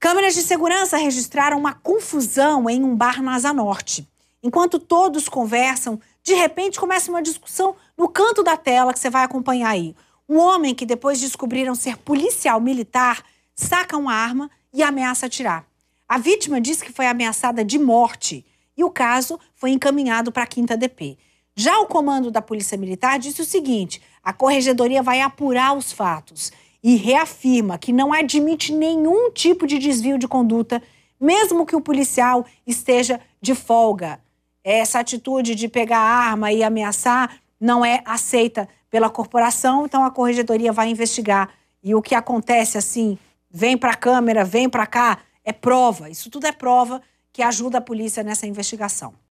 Câmeras de segurança registraram uma confusão em um bar na Asa Norte. Enquanto todos conversam, de repente começa uma discussão no canto da tela que você vai acompanhar aí. Um homem que depois descobriram ser policial militar saca uma arma e ameaça atirar. A vítima diz que foi ameaçada de morte e o caso foi encaminhado para a quinta DP. Já o comando da Polícia Militar disse o seguinte: a corregedoria vai apurar os fatos e reafirma que não admite nenhum tipo de desvio de conduta, mesmo que o policial esteja de folga. Essa atitude de pegar a arma e ameaçar não é aceita pela corporação, então a corregedoria vai investigar. E o que acontece assim, vem para a câmera, vem para cá, é prova. Isso tudo é prova que ajuda a polícia nessa investigação.